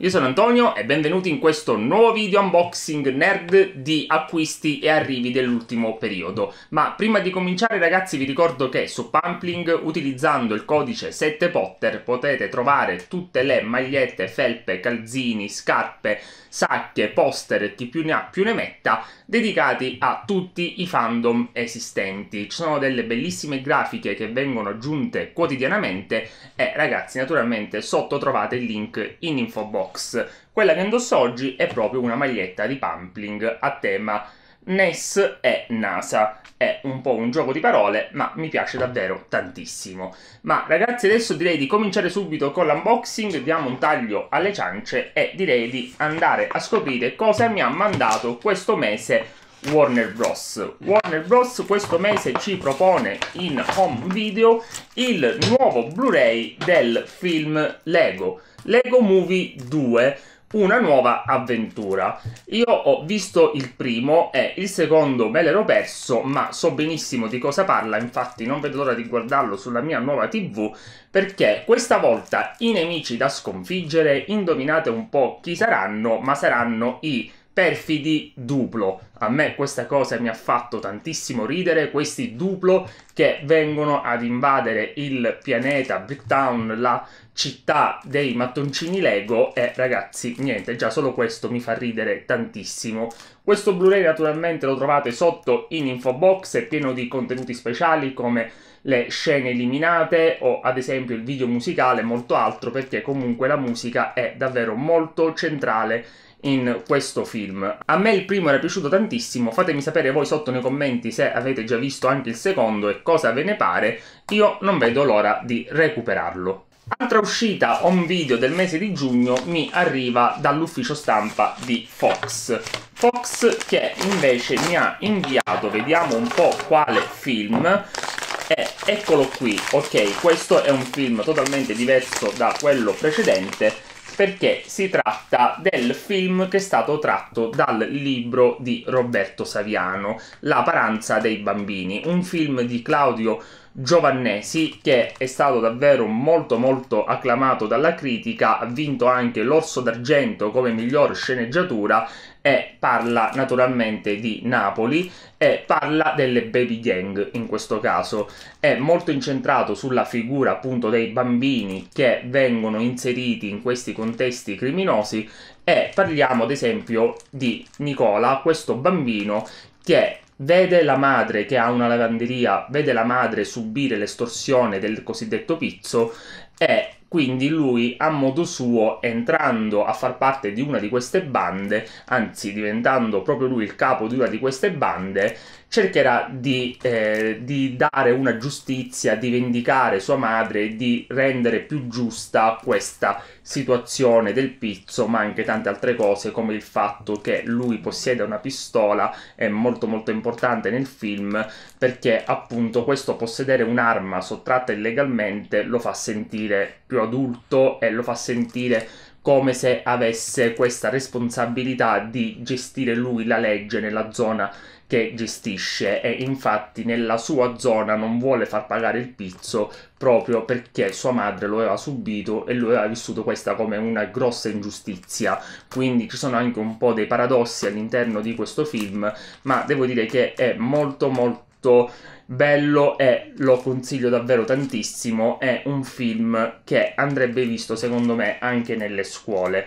io sono Antonio e benvenuti in questo nuovo video unboxing nerd di acquisti e arrivi dell'ultimo periodo. Ma prima di cominciare ragazzi vi ricordo che su Pampling utilizzando il codice 7potter potete trovare tutte le magliette, felpe, calzini, scarpe, sacche, poster e chi più ne ha più ne metta dedicati a tutti i fandom esistenti. Ci sono delle bellissime grafiche che vengono aggiunte quotidianamente e ragazzi naturalmente sotto trovate il link in info box Fox. Quella che indosso oggi è proprio una maglietta di Pampling a tema NES e NASA. È un po' un gioco di parole, ma mi piace davvero tantissimo. Ma ragazzi, adesso direi di cominciare subito con l'unboxing, diamo un taglio alle ciance e direi di andare a scoprire cosa mi ha mandato questo mese Warner Bros. Warner Bros. questo mese ci propone in home video il nuovo Blu-ray del film Lego, Lego Movie 2 una nuova avventura. Io ho visto il primo e il secondo me l'ero perso, ma so benissimo di cosa parla, infatti non vedo l'ora di guardarlo sulla mia nuova TV, perché questa volta i nemici da sconfiggere, indovinate un po' chi saranno, ma saranno i perfidi duplo. A me questa cosa mi ha fatto tantissimo ridere, questi duplo che vengono ad invadere il pianeta Bricktown, la città dei mattoncini Lego e ragazzi, niente, già solo questo mi fa ridere tantissimo. Questo Blu-ray naturalmente lo trovate sotto in info box, è pieno di contenuti speciali come le scene eliminate o ad esempio il video musicale molto altro perché comunque la musica è davvero molto centrale in questo film. A me il primo era piaciuto tantissimo, fatemi sapere voi sotto nei commenti se avete già visto anche il secondo e cosa ve ne pare, io non vedo l'ora di recuperarlo. Altra uscita home video del mese di giugno mi arriva dall'ufficio stampa di Fox. Fox che invece mi ha inviato, vediamo un po' quale film, e eccolo qui, ok, questo è un film totalmente diverso da quello precedente, perché si tratta del film che è stato tratto dal libro di Roberto Saviano, La paranza dei bambini, un film di Claudio Giovannesi che è stato davvero molto molto acclamato dalla critica, ha vinto anche l'Orso d'Argento come miglior sceneggiatura e parla naturalmente di Napoli e parla delle baby gang in questo caso. È molto incentrato sulla figura appunto dei bambini che vengono inseriti in questi contesti criminosi e parliamo ad esempio di Nicola, questo bambino che vede la madre che ha una lavanderia, vede la madre subire l'estorsione del cosiddetto pizzo e quindi lui, a modo suo, entrando a far parte di una di queste bande, anzi diventando proprio lui il capo di una di queste bande, cercherà di, eh, di dare una giustizia, di vendicare sua madre e di rendere più giusta questa situazione del pizzo, ma anche tante altre cose come il fatto che lui possiede una pistola, è molto molto importante nel film perché appunto questo possedere un'arma sottratta illegalmente lo fa sentire più adulto e lo fa sentire come se avesse questa responsabilità di gestire lui la legge nella zona che gestisce e infatti nella sua zona non vuole far pagare il pizzo proprio perché sua madre lo aveva subito e lui aveva vissuto questa come una grossa ingiustizia. Quindi ci sono anche un po' dei paradossi all'interno di questo film, ma devo dire che è molto molto bello e lo consiglio davvero tantissimo, è un film che andrebbe visto secondo me anche nelle scuole.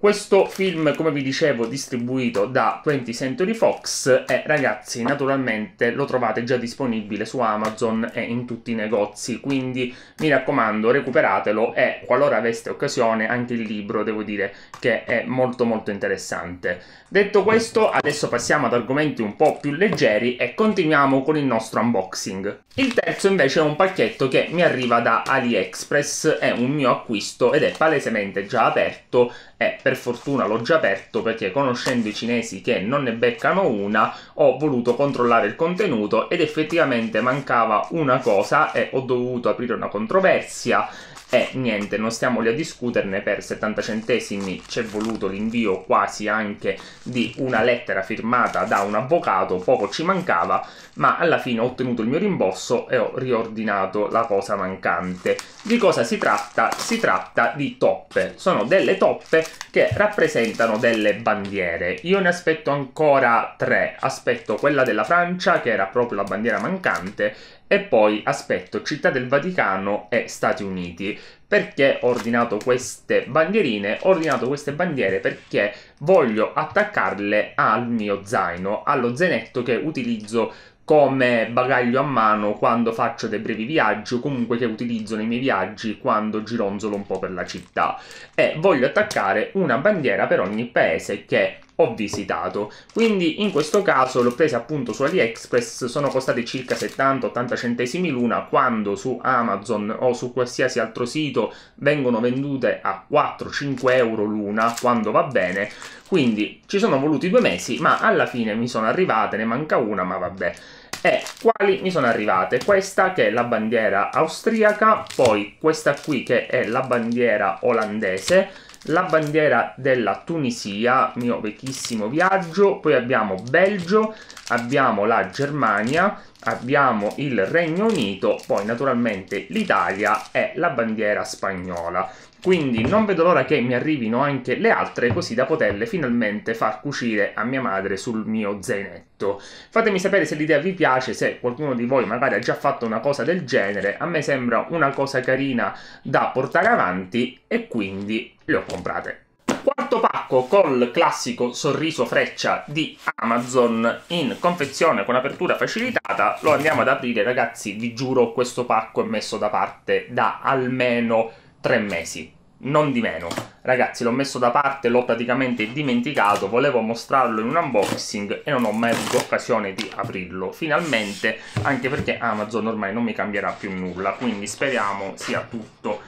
Questo film, come vi dicevo, distribuito da 20th Century Fox e ragazzi, naturalmente lo trovate già disponibile su Amazon e in tutti i negozi, quindi mi raccomando, recuperatelo e qualora aveste occasione anche il libro, devo dire che è molto molto interessante. Detto questo, adesso passiamo ad argomenti un po' più leggeri e continuiamo con il nostro unboxing. Il terzo invece è un pacchetto che mi arriva da AliExpress, è un mio acquisto ed è palesemente già aperto e per per fortuna l'ho già aperto perché conoscendo i cinesi che non ne beccano una, ho voluto controllare il contenuto ed effettivamente mancava una cosa e ho dovuto aprire una controversia e niente, non stiamo lì a discuterne, per 70 centesimi c'è voluto l'invio quasi anche di una lettera firmata da un avvocato, poco ci mancava, ma alla fine ho ottenuto il mio rimborso e ho riordinato la cosa mancante. Di cosa si tratta? Si tratta di toppe, sono delle toppe che rappresentano delle bandiere. Io ne aspetto ancora tre, aspetto quella della Francia che era proprio la bandiera mancante e poi aspetto Città del Vaticano e Stati Uniti. Perché ho ordinato queste bandierine? Ho ordinato queste bandiere perché voglio attaccarle al mio zaino, allo zainetto che utilizzo come bagaglio a mano quando faccio dei brevi viaggi o comunque che utilizzo nei miei viaggi quando gironzolo un po' per la città e voglio attaccare una bandiera per ogni paese che ho visitato. Quindi in questo caso l'ho presa appunto su AliExpress, sono costate circa 70-80 centesimi l'una, quando su Amazon o su qualsiasi altro sito vengono vendute a 4-5 euro l'una, quando va bene. Quindi ci sono voluti due mesi, ma alla fine mi sono arrivate, ne manca una, ma vabbè. E quali mi sono arrivate? Questa che è la bandiera austriaca, poi questa qui che è la bandiera olandese, la bandiera della Tunisia, mio vecchissimo viaggio, poi abbiamo Belgio, abbiamo la Germania, abbiamo il Regno Unito, poi naturalmente l'Italia e la bandiera spagnola. Quindi non vedo l'ora che mi arrivino anche le altre così da poterle finalmente far cucire a mia madre sul mio zainetto. Fatemi sapere se l'idea vi piace, se qualcuno di voi magari ha già fatto una cosa del genere, a me sembra una cosa carina da portare avanti e quindi le ho comprate quarto pacco col classico sorriso freccia di Amazon in confezione con apertura facilitata lo andiamo ad aprire ragazzi vi giuro questo pacco è messo da parte da almeno tre mesi, non di meno. Ragazzi, l'ho messo da parte, l'ho praticamente dimenticato, volevo mostrarlo in un unboxing e non ho mai avuto occasione di aprirlo. Finalmente, anche perché Amazon ormai non mi cambierà più nulla, quindi speriamo sia tutto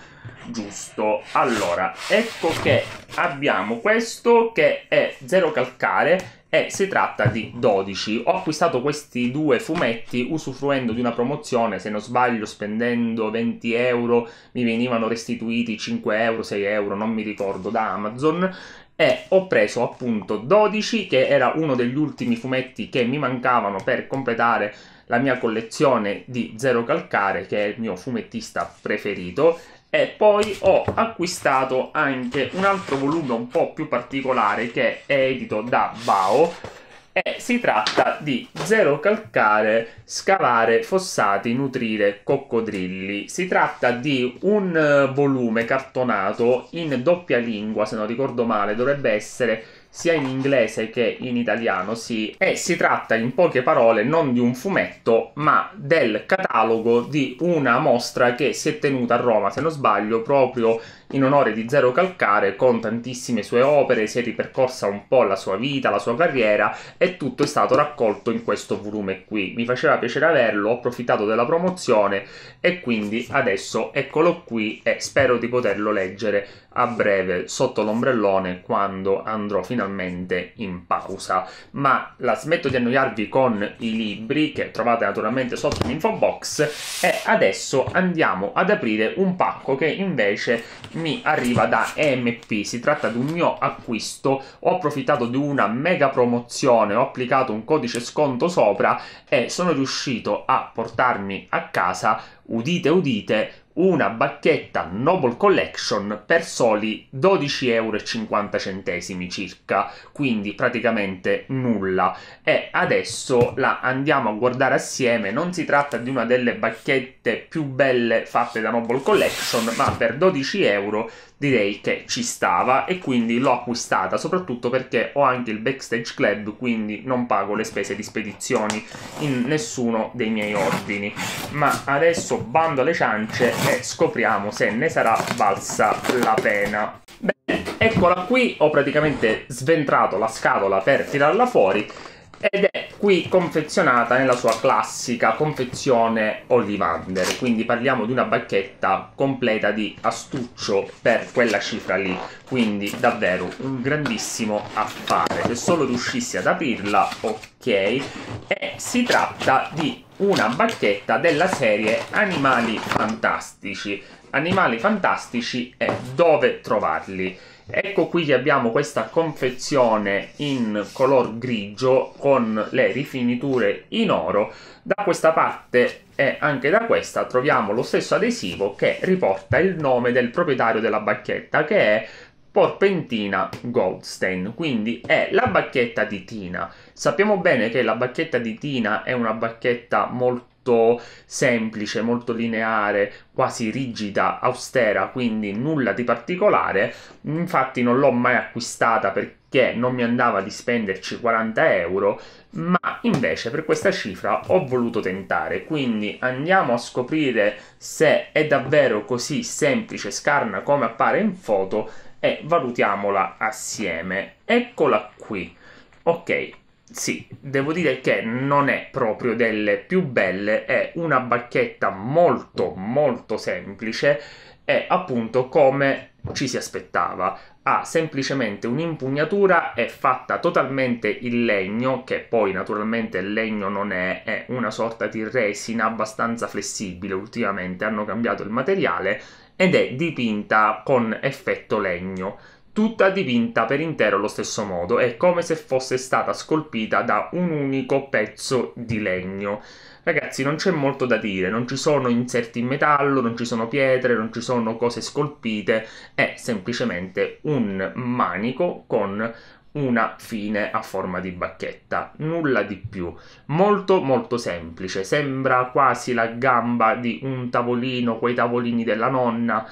giusto. Allora, ecco che abbiamo questo che è zero calcare e si tratta di 12. Ho acquistato questi due fumetti usufruendo di una promozione, se non sbaglio spendendo 20 euro mi venivano restituiti 5 euro, 6 euro, non mi ricordo, da Amazon e ho preso appunto 12 che era uno degli ultimi fumetti che mi mancavano per completare la mia collezione di Zero Calcare che è il mio fumettista preferito e poi ho acquistato anche un altro volume un po' più particolare che è edito da Bao e si tratta di Zero Calcare, Scavare Fossati, Nutrire Coccodrilli. Si tratta di un eh, volume cartonato in doppia lingua, se non ricordo male, dovrebbe essere sia in inglese che in italiano, sì, e si tratta in poche parole non di un fumetto, ma del catalogo di una mostra che si è tenuta a Roma, se non sbaglio, proprio in onore di Zero Calcare, con tantissime sue opere, si è ripercorsa un po' la sua vita, la sua carriera e tutto è stato raccolto in questo volume qui. Mi faceva piacere averlo, ho approfittato della promozione e quindi adesso eccolo qui e spero di poterlo leggere a breve sotto l'ombrellone quando andrò finalmente finalmente in pausa. Ma la smetto di annoiarvi con i libri che trovate naturalmente sotto l'info box e adesso andiamo ad aprire un pacco che invece mi arriva da EMP. Si tratta di un mio acquisto, ho approfittato di una mega promozione, ho applicato un codice sconto sopra e sono riuscito a portarmi a casa, udite udite, una bacchetta Noble Collection per soli 12,50 euro circa, quindi praticamente nulla. E adesso la andiamo a guardare assieme, non si tratta di una delle bacchette più belle fatte da Noble Collection, ma per 12 euro direi che ci stava e quindi l'ho acquistata, soprattutto perché ho anche il Backstage Club, quindi non pago le spese di spedizioni in nessuno dei miei ordini. Ma adesso bando alle ciance e scopriamo se ne sarà valsa la pena. Bene, eccola qui, ho praticamente sventrato la scatola per tirarla fuori ed è qui confezionata nella sua classica confezione Ollivander, quindi parliamo di una bacchetta completa di astuccio per quella cifra lì, quindi davvero un grandissimo affare, se solo riuscissi ad aprirla, ok, e si tratta di una bacchetta della serie Animali Fantastici. Animali Fantastici e dove trovarli. Ecco qui che abbiamo questa confezione in color grigio con le rifiniture in oro. Da questa parte e anche da questa troviamo lo stesso adesivo che riporta il nome del proprietario della bacchetta che è Porpentina Goldstein, quindi è la bacchetta di Tina. Sappiamo bene che la bacchetta di Tina è una bacchetta molto semplice, molto lineare, quasi rigida, austera, quindi nulla di particolare. Infatti non l'ho mai acquistata perché non mi andava di spenderci 40 euro, ma invece per questa cifra ho voluto tentare. Quindi andiamo a scoprire se è davvero così semplice e scarna come appare in foto e valutiamola assieme. Eccola qui. Ok, sì, devo dire che non è proprio delle più belle, è una bacchetta molto molto semplice e appunto come ci si aspettava. Ha semplicemente un'impugnatura, è fatta totalmente in legno, che poi naturalmente il legno non è, è una sorta di resina abbastanza flessibile, ultimamente hanno cambiato il materiale ed è dipinta con effetto legno, tutta dipinta per intero allo stesso modo, è come se fosse stata scolpita da un unico pezzo di legno. Ragazzi, non c'è molto da dire, non ci sono inserti in metallo, non ci sono pietre, non ci sono cose scolpite, è semplicemente un manico con una fine a forma di bacchetta, nulla di più, molto molto semplice, sembra quasi la gamba di un tavolino, quei tavolini della nonna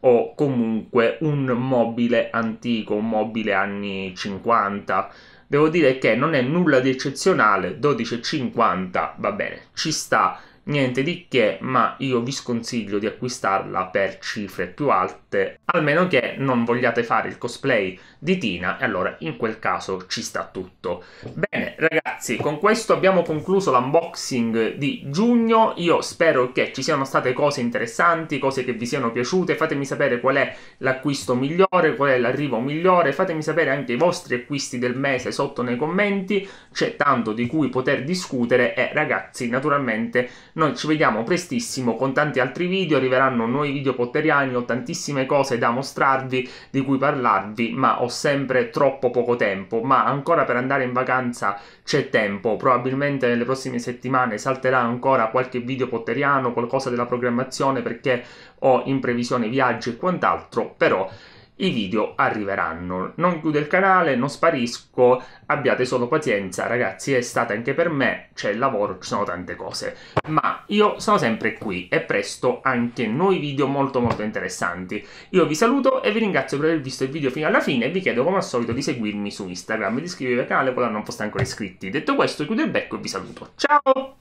o comunque un mobile antico, un mobile anni 50. Devo dire che non è nulla di eccezionale, 12,50 va bene, ci sta Niente di che, ma io vi sconsiglio di acquistarla per cifre più alte, almeno che non vogliate fare il cosplay di Tina, e allora in quel caso ci sta tutto. Bene, ragazzi, con questo abbiamo concluso l'unboxing di giugno. Io spero che ci siano state cose interessanti, cose che vi siano piaciute. Fatemi sapere qual è l'acquisto migliore, qual è l'arrivo migliore. Fatemi sapere anche i vostri acquisti del mese sotto nei commenti. C'è tanto di cui poter discutere e, ragazzi, naturalmente noi ci vediamo prestissimo con tanti altri video, arriveranno nuovi video potteriani, ho tantissime cose da mostrarvi, di cui parlarvi, ma ho sempre troppo poco tempo, ma ancora per andare in vacanza c'è tempo, probabilmente nelle prossime settimane salterà ancora qualche video potteriano, qualcosa della programmazione perché ho in previsione viaggi e quant'altro, però i video arriveranno. Non chiudo il canale, non sparisco, abbiate solo pazienza ragazzi, è stata anche per me, c'è il lavoro, ci sono tante cose. Ma io sono sempre qui e presto anche nuovi video molto molto interessanti. Io vi saluto e vi ringrazio per aver visto il video fino alla fine e vi chiedo come al solito di seguirmi su Instagram, e di iscrivervi al canale quando non foste ancora iscritti. Detto questo chiudo il becco e vi saluto. Ciao!